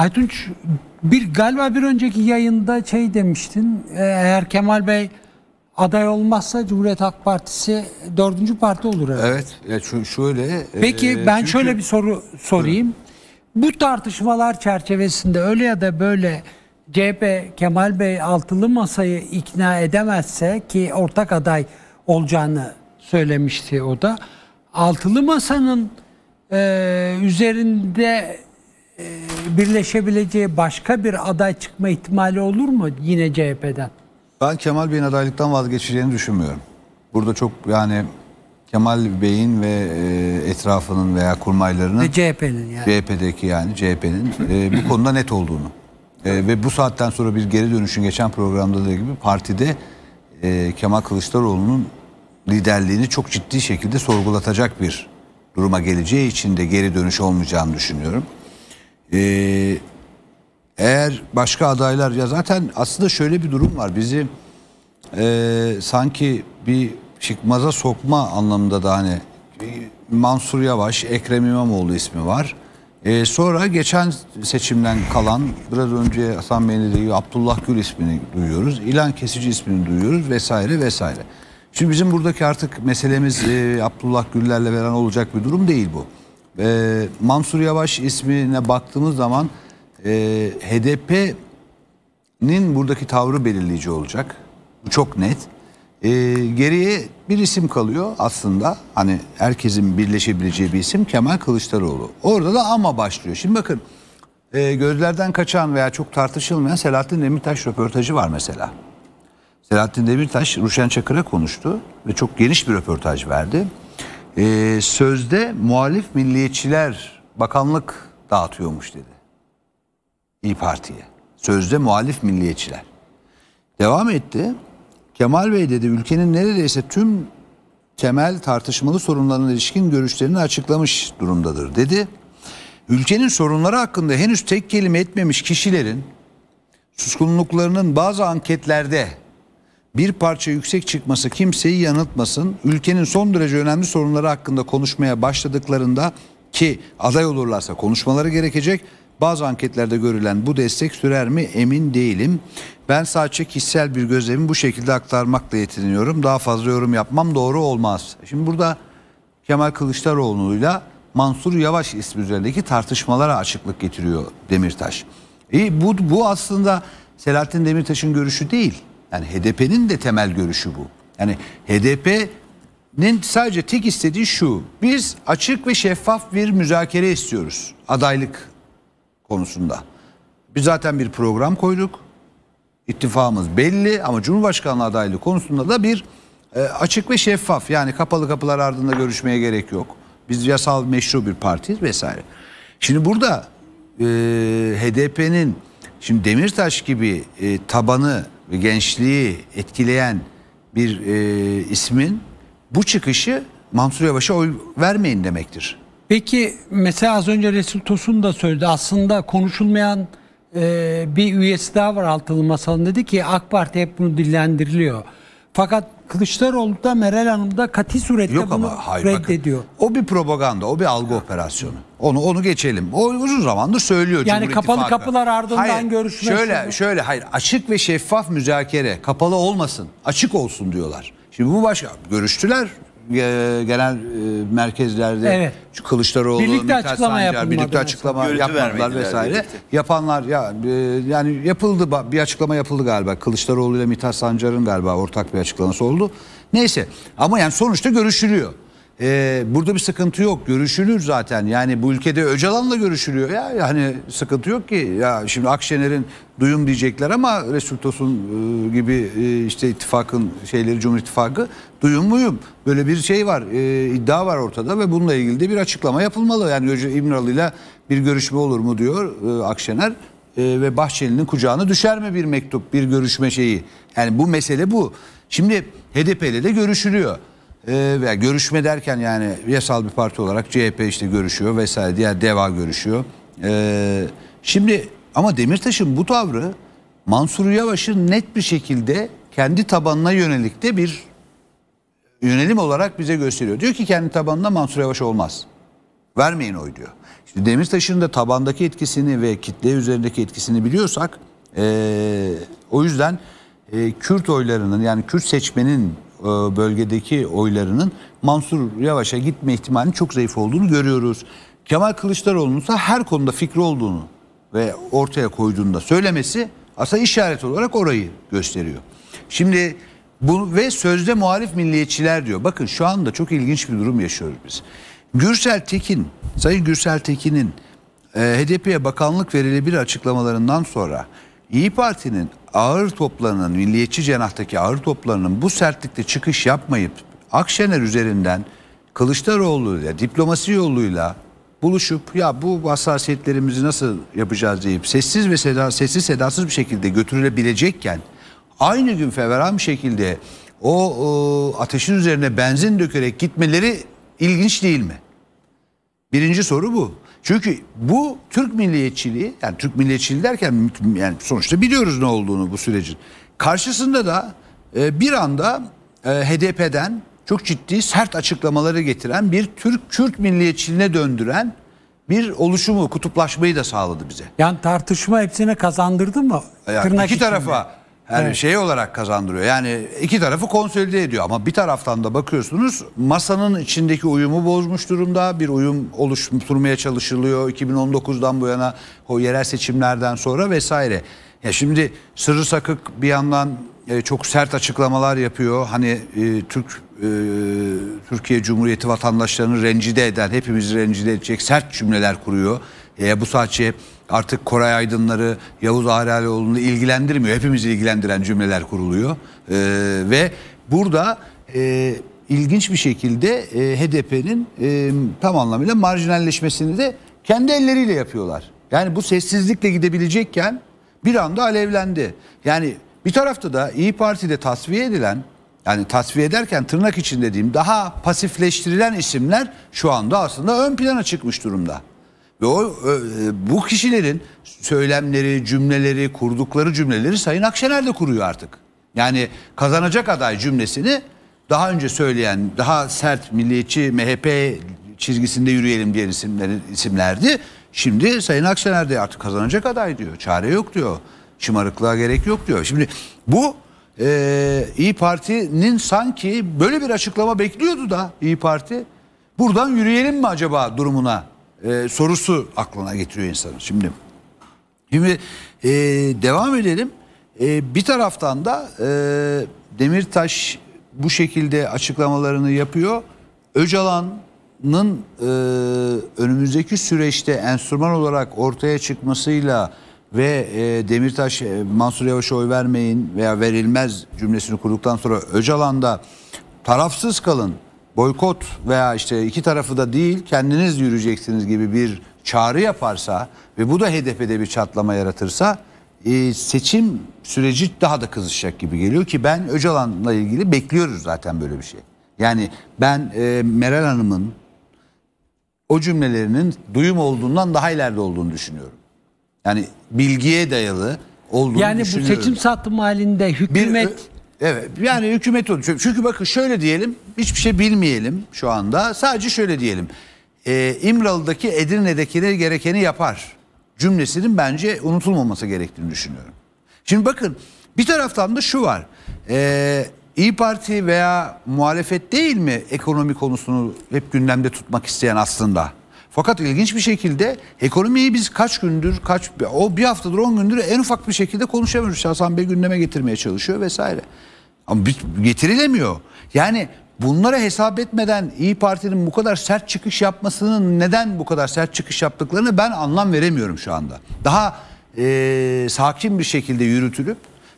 Aytunç bir galiba bir önceki yayında şey demiştin. E, eğer Kemal Bey aday olmazsa Cumhuriyet Halk Partisi dördüncü parti olur herhalde. Evet. Ya şu, şöyle. Peki e, ben çünkü... şöyle bir soru sorayım. Hı. Bu tartışmalar çerçevesinde öyle ya da böyle CHP Kemal Bey altılı masayı ikna edemezse ki ortak aday olacağını söylemişti o da. Altılı masanın e, üzerinde ee, birleşebileceği başka bir aday çıkma ihtimali olur mu yine CHP'den? Ben Kemal Bey'in adaylıktan vazgeçeceğini düşünmüyorum. Burada çok yani Kemal Bey'in ve e, etrafının veya kurmaylarının ve CHP'nin yani. CHP'deki yani CHP'nin e, bir konuda net olduğunu e, ve bu saatten sonra bir geri dönüşün geçen programda da gibi partide Kemal Kılıçdaroğlu'nun liderliğini çok ciddi şekilde sorgulatacak bir duruma geleceği için de geri dönüş olmayacağını düşünüyorum. Ee, eğer başka adaylar ya zaten aslında şöyle bir durum var. Bizi e, sanki bir çıkmaza sokma anlamında da hani Mansur Yavaş, Ekrem İmamoğlu ismi var. E, sonra geçen seçimden kalan biraz önce Hasan Bey'in dediği Abdullah Gül ismini duyuyoruz. İlan Kesici ismini duyuyoruz vesaire vesaire. Şimdi bizim buradaki artık meselemiz e, Abdullah Güllerle veren olacak bir durum değil bu e, Mansur Yavaş ismine baktığımız zaman e, HDP'nin buradaki tavrı belirleyici olacak. Bu çok net. E, geriye bir isim kalıyor aslında. Hani herkesin birleşebileceği bir isim Kemal Kılıçdaroğlu. Orada da ama başlıyor. Şimdi bakın e, gözlerden kaçan veya çok tartışılmayan Selahattin Demirtaş röportajı var mesela. Selahattin Demirtaş Ruşen Çakır'a konuştu ve çok geniş bir röportaj verdi e, sözde muhalif milliyetçiler bakanlık dağıtıyormuş dedi. İyi Parti'ye. Sözde muhalif milliyetçiler. Devam etti. Kemal Bey dedi ülkenin neredeyse tüm temel tartışmalı sorunlarına ilişkin görüşlerini açıklamış durumdadır dedi. Ülkenin sorunları hakkında henüz tek kelime etmemiş kişilerin suskunluklarının bazı anketlerde bir parça yüksek çıkması kimseyi yanıltmasın. Ülkenin son derece önemli sorunları hakkında konuşmaya başladıklarında ki aday olurlarsa konuşmaları gerekecek. Bazı anketlerde görülen bu destek sürer mi emin değilim. Ben sadece kişisel bir gözlemi bu şekilde aktarmakla yetiniyorum. Daha fazla yorum yapmam doğru olmaz. Şimdi burada Kemal Kılıçdaroğlu'yla Mansur Yavaş ismi üzerindeki tartışmalara açıklık getiriyor Demirtaş. E, bu, bu aslında Selahattin Demirtaş'ın görüşü değil. Yani HDP'nin de temel görüşü bu. Yani HDP'nin sadece tek istediği şu. Biz açık ve şeffaf bir müzakere istiyoruz adaylık konusunda. Biz zaten bir program koyduk. İttifakımız belli ama Cumhurbaşkanlığı adaylığı konusunda da bir e, açık ve şeffaf yani kapalı kapılar ardında görüşmeye gerek yok. Biz yasal meşru bir partiyiz vesaire. Şimdi burada e, HDP'nin şimdi Demirtaş gibi e, tabanı ve gençliği etkileyen bir e, ismin bu çıkışı Mansur Yavaş'a oy vermeyin demektir. Peki mesela az önce Resul Tosun da söyledi aslında konuşulmayan e, bir üyesi daha var altılı masanın dedi ki AK Parti hep bunu dillendiriliyor. Fakat Kılıçdaroğlu da Meral Hanım da kati surette Yok bunu ama, hayır, reddediyor. Bakın, o bir propaganda, o bir algı operasyonu. Onu onu geçelim. O uzun zamandır söylüyor Yani kapalı kapılar ardından hayır, görüşme. Şöyle sonu. şöyle hayır açık ve şeffaf müzakere kapalı olmasın açık olsun diyorlar. Şimdi bu başka görüştüler genel e, merkezlerde evet. şu Kılıçdaroğlu, birlikte Mithat açıklama Sancar yapılmadı birlikte açıklama Görüntü yapmadılar vesaire. Birlikte. Yapanlar ya e, yani yapıldı bir açıklama yapıldı galiba. Kılıçdaroğlu ile Mithat Sancar'ın galiba ortak bir açıklaması oldu. Neyse ama yani sonuçta görüşülüyor e, burada bir sıkıntı yok. Görüşülür zaten. Yani bu ülkede Öcalan'la görüşülüyor ya. Yani sıkıntı yok ki. Ya şimdi Akşener'in duyum diyecekler ama Resul Tosun e, gibi e, işte ittifakın şeyleri Cumhur İttifakı duyum muyum? Böyle bir şey var. E, iddia var ortada ve bununla ilgili de bir açıklama yapılmalı. Yani İmralı'yla bir görüşme olur mu diyor e, Akşener e, ve Bahçeli'nin kucağına düşer mi bir mektup, bir görüşme şeyi? Yani bu mesele bu. Şimdi HDP ile de görüşülüyor veya ee, görüşme derken yani yasal bir parti olarak CHP işte görüşüyor vesaire diğer DEVA görüşüyor. E, şimdi ama Demirtaş'ın bu tavrı Mansur Yavaş'ın net bir şekilde kendi tabanına yönelik de bir yönelim olarak bize gösteriyor. Diyor ki kendi tabanında Mansur Yavaş olmaz. Vermeyin oy diyor. Şimdi Demirtaş'ın da tabandaki etkisini ve kitle üzerindeki etkisini biliyorsak e, o yüzden e, Kürt oylarının yani Kürt seçmenin e, bölgedeki oylarının Mansur Yavaş'a gitme ihtimalinin çok zayıf olduğunu görüyoruz. Kemal Kılıçdaroğlu'nun ise her konuda fikri olduğunu ve ortaya koyduğunu da söylemesi aslında işaret olarak orayı gösteriyor. Şimdi bu ve sözde muhalif milliyetçiler diyor. Bakın şu anda çok ilginç bir durum yaşıyoruz biz. Gürsel Tekin, Sayın Gürsel Tekin'in e, HDP'ye bakanlık verilebilir açıklamalarından sonra İyi Parti'nin ağır toplarının, milliyetçi cenahtaki ağır toplarının bu sertlikte çıkış yapmayıp Akşener üzerinden Kılıçdaroğlu'yla, diplomasi yoluyla buluşup ya bu hassasiyetlerimizi nasıl yapacağız deyip sessiz ve seda, sessiz sedasız bir şekilde götürülebilecekken aynı gün fevral bir şekilde o, o ateşin üzerine benzin dökerek gitmeleri ilginç değil mi? Birinci soru bu. Çünkü bu Türk milliyetçiliği yani Türk milliyetçiliği derken yani sonuçta biliyoruz ne olduğunu bu sürecin. Karşısında da e, bir anda e, HDP'den çok ciddi sert açıklamaları getiren bir Türk-Kürt milliyetçiliğine döndüren bir oluşumu, kutuplaşmayı da sağladı bize. Yani tartışma hepsine kazandırdı mı? E, yani Tırnak iki içinde. tarafa yani evet. şey olarak kazandırıyor. Yani iki tarafı konsolide ediyor ama bir taraftan da bakıyorsunuz masanın içindeki uyumu bozmuş durumda. Bir uyum oluşturmaya çalışılıyor 2019'dan bu yana o yerel seçimlerden sonra vesaire. Ya şimdi sırrı sakık bir yandan e, çok sert açıklamalar yapıyor. Hani e, Türk e, Türkiye Cumhuriyeti vatandaşlarını rencide eden, hepimizi rencide edecek sert cümleler kuruyor e, bu saatçi artık Koray Aydınları, Yavuz Ahralioğlu'nu ilgilendirmiyor. Hepimizi ilgilendiren cümleler kuruluyor. E, ve burada e, ilginç bir şekilde e, HDP'nin e, tam anlamıyla marjinalleşmesini de kendi elleriyle yapıyorlar. Yani bu sessizlikle gidebilecekken bir anda alevlendi. Yani bir tarafta da İyi Parti'de tasfiye edilen yani tasfiye ederken tırnak için dediğim daha pasifleştirilen isimler şu anda aslında ön plana çıkmış durumda. Ve o e, bu kişilerin söylemleri, cümleleri, kurdukları cümleleri Sayın Akşener de kuruyor artık. Yani kazanacak aday cümlesini daha önce söyleyen daha sert milliyetçi MHP çizgisinde yürüyelim diyen isimler, isimlerdi. Şimdi Sayın Akşener de artık kazanacak aday diyor. Çare yok diyor. Çımarıklığa gerek yok diyor. Şimdi bu e, İyi Parti'nin sanki böyle bir açıklama bekliyordu da İyi Parti. Buradan yürüyelim mi acaba durumuna e, sorusu aklına getiriyor insanı şimdi. Şimdi e, devam edelim. E, bir taraftan da e, Demirtaş bu şekilde açıklamalarını yapıyor. Öcalan'ın e, önümüzdeki süreçte enstrüman olarak ortaya çıkmasıyla ve e, Demirtaş e, Mansur Yavaş'a oy vermeyin veya verilmez cümlesini kurduktan sonra Öcalan'da tarafsız kalın boykot veya işte iki tarafı da değil kendiniz yürüyeceksiniz gibi bir çağrı yaparsa ve bu da HDP'de bir çatlama yaratırsa e, seçim süreci daha da kızışacak gibi geliyor ki ben Öcalan'la ilgili bekliyoruz zaten böyle bir şey. Yani ben e, Meral Hanım'ın o cümlelerinin duyum olduğundan daha ileride olduğunu düşünüyorum. Yani bilgiye dayalı olduğunu yani düşünüyorum. Yani bu seçim satım halinde e, hükümet... Bir, Evet. Yani hükümet olur. Çünkü bakın şöyle diyelim. Hiçbir şey bilmeyelim şu anda. Sadece şöyle diyelim. E, İmralı'daki Edirne'dekileri gerekeni yapar. Cümlesinin bence unutulmaması gerektiğini düşünüyorum. Şimdi bakın bir taraftan da şu var. E, İyi Parti veya muhalefet değil mi ekonomi konusunu hep gündemde tutmak isteyen aslında? Fakat ilginç bir şekilde ekonomiyi biz kaç gündür, kaç o bir haftadır 10 gündür en ufak bir şekilde konuşamıyoruz. Hasan Bey gündeme getirmeye çalışıyor vesaire. Ama getirilemiyor. Yani bunlara hesap etmeden İyi Parti'nin bu kadar sert çıkış yapmasının neden bu kadar sert çıkış yaptıklarını ben anlam veremiyorum şu anda. Daha e, sakin bir şekilde yürütülüp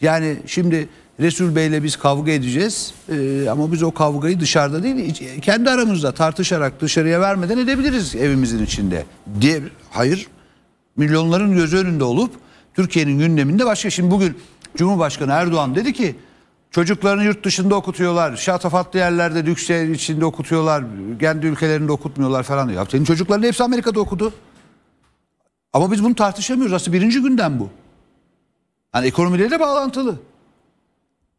yani şimdi Resul Bey'le biz kavga edeceğiz ee, ama biz o kavgayı dışarıda değil kendi aramızda tartışarak dışarıya vermeden edebiliriz evimizin içinde diye hayır milyonların gözü önünde olup Türkiye'nin gündeminde başka şimdi bugün Cumhurbaşkanı Erdoğan dedi ki çocuklarını yurt dışında okutuyorlar şatafatlı yerlerde lüks içinde okutuyorlar kendi ülkelerinde okutmuyorlar falan diyor. Senin çocukların hepsi Amerika'da okudu ama biz bunu tartışamıyoruz aslında birinci günden bu. Yani ekonomiyle de bağlantılı.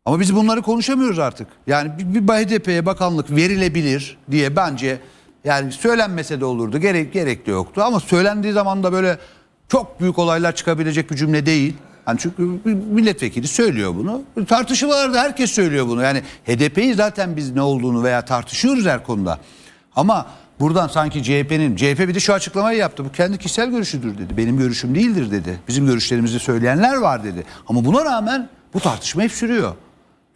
Ama biz bunları konuşamıyoruz artık. Yani bir, bir HDP'ye bakanlık verilebilir diye bence yani söylenmese de olurdu. Gerek gerek de yoktu ama söylendiği zaman da böyle çok büyük olaylar çıkabilecek bir cümle değil. Yani çünkü milletvekili söylüyor bunu. Tartışmalarda herkes söylüyor bunu. Yani HDP'yi zaten biz ne olduğunu veya tartışıyoruz her konuda. Ama buradan sanki CHP'nin, CHP bir de şu açıklamayı yaptı. Bu kendi kişisel görüşüdür dedi. Benim görüşüm değildir dedi. Bizim görüşlerimizi söyleyenler var dedi. Ama buna rağmen bu tartışma hep sürüyor.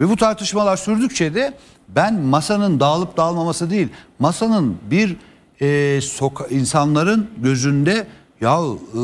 Ve bu tartışmalar sürdükçe de ben masanın dağılıp dağılmaması değil, masanın bir e, soka insanların gözünde ya e,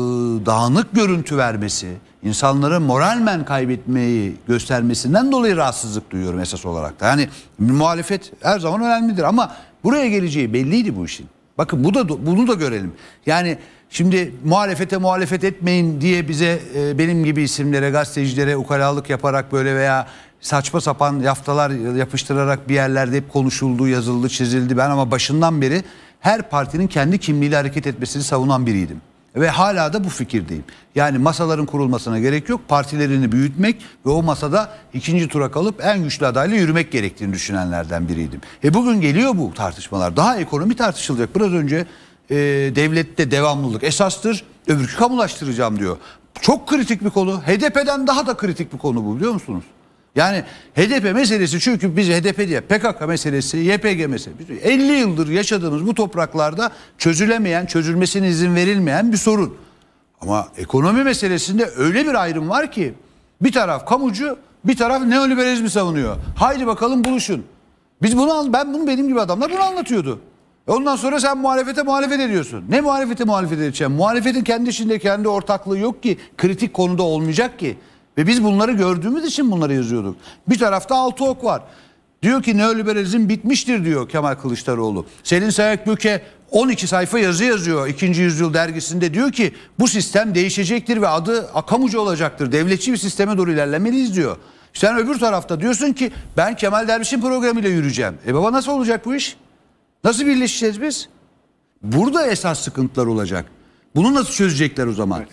dağınık görüntü vermesi, insanlara moralmen kaybetmeyi göstermesinden dolayı rahatsızlık duyuyorum esas olarak da. Yani muhalefet her zaman önemlidir ama buraya geleceği belliydi bu işin. Bakın bu da bunu da görelim. Yani şimdi muhalefete muhalefet etmeyin diye bize e, benim gibi isimlere, gazetecilere ukalalık yaparak böyle veya saçma sapan yaftalar yapıştırarak bir yerlerde hep konuşuldu, yazıldı, çizildi. Ben ama başından beri her partinin kendi kimliğiyle hareket etmesini savunan biriydim. Ve hala da bu fikirdeyim. Yani masaların kurulmasına gerek yok. Partilerini büyütmek ve o masada ikinci tura kalıp en güçlü adayla yürümek gerektiğini düşünenlerden biriydim. E bugün geliyor bu tartışmalar. Daha ekonomi tartışılacak. Biraz önce e, devlette devamlılık esastır. Öbürkü kamulaştıracağım diyor. Çok kritik bir konu. HDP'den daha da kritik bir konu bu biliyor musunuz? Yani HDP meselesi çünkü biz HDP diye PKK meselesi, YPG meselesi 50 yıldır yaşadığımız bu topraklarda çözülemeyen, çözülmesine izin verilmeyen bir sorun. Ama ekonomi meselesinde öyle bir ayrım var ki bir taraf kamucu, bir taraf neoliberalizmi savunuyor. Haydi bakalım buluşun. Biz bunu ben bunu benim gibi adamlar bunu anlatıyordu. E ondan sonra sen muhalefete muhalefet ediyorsun. Ne muhalefete muhalefet edeceğim? Muhalefetin kendi içinde kendi ortaklığı yok ki kritik konuda olmayacak ki. Ve biz bunları gördüğümüz için bunları yazıyorduk. Bir tarafta altı ok var. Diyor ki neoliberalizm bitmiştir diyor Kemal Kılıçdaroğlu. Selin Sayakböke 12 sayfa yazı yazıyor 2. yüzyıl dergisinde diyor ki bu sistem değişecektir ve adı akamucu olacaktır. Devletçi bir sisteme doğru ilerlemeliyiz diyor. Sen öbür tarafta diyorsun ki ben Kemal Derviş'in programıyla yürüyeceğim. E baba nasıl olacak bu iş? Nasıl birleşeceğiz biz? Burada esas sıkıntılar olacak. Bunu nasıl çözecekler o zaman? Evet.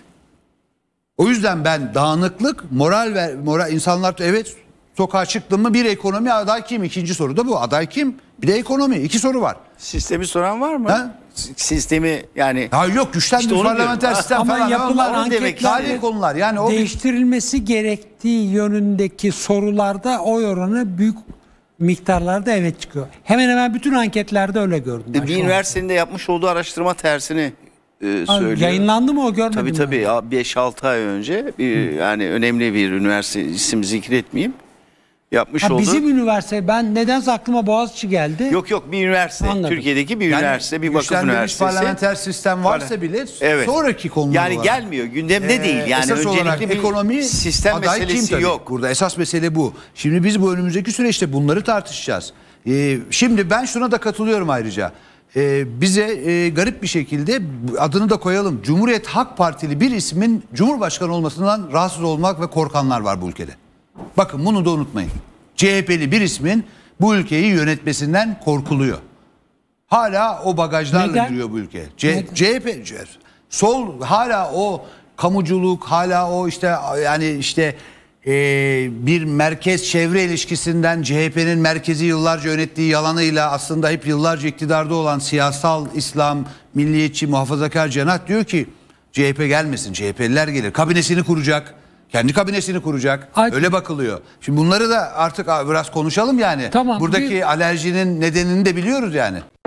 O yüzden ben dağınıklık, moral ve moral insanlar evet sokağa çıktım mı bir ekonomi aday kim? İkinci soru da bu. Aday kim? Bir de ekonomi. iki soru var. Sistemi soran var mı? Ha? Sistemi yani. Ha yok güçten işte bir parlamenter sistem Ama falan. yapılan anketler konular. Yani o değiştirilmesi bir... gerektiği yönündeki sorularda o oranı büyük miktarlarda evet çıkıyor. Hemen hemen bütün anketlerde öyle gördüm. E, bir üniversitenin de yapmış olduğu araştırma tersini e, söylüyor. Yayınlandı mı o görmedim Tabii tabii 5-6 ay önce bir, yani önemli bir üniversite isim zikretmeyeyim. Yapmış Ha, oldu. bizim üniversite ben nedense aklıma Boğaziçi geldi. Yok yok bir üniversite. Anladım. Türkiye'deki bir üniversite, bir vakıf güçlendirilmiş üniversitesi. parlamenter sistem varsa bile Evet. sonraki konular. Yani gelmiyor gündemde Ee, değil. Yani esas öncelikli bir ekonomi sistem aday meselesi tabii? yok. Burada esas mesele bu. Şimdi biz bu önümüzdeki süreçte bunları tartışacağız. Ee, şimdi ben şuna da katılıyorum ayrıca e, bize e, garip bir şekilde adını da koyalım. Cumhuriyet Halk Partili bir ismin Cumhurbaşkanı olmasından rahatsız olmak ve korkanlar var bu ülkede. Bakın bunu da unutmayın. CHP'li bir ismin bu ülkeyi yönetmesinden korkuluyor. Hala o bagajlarla Neden? giriyor bu ülke. C CHP, CHP sol hala o kamuculuk hala o işte yani işte e, bir merkez çevre ilişkisinden CHP'nin merkezi yıllarca yönettiği yalanıyla aslında hep yıllarca iktidarda olan siyasal İslam, milliyetçi, muhafazakar cenah diyor ki CHP gelmesin, CHP'liler gelir. Kabinesini kuracak. Kendi kabinesini kuracak. Ay- Öyle bakılıyor. Şimdi bunları da artık biraz konuşalım yani. Tamam, Buradaki bir- alerjinin nedenini de biliyoruz yani.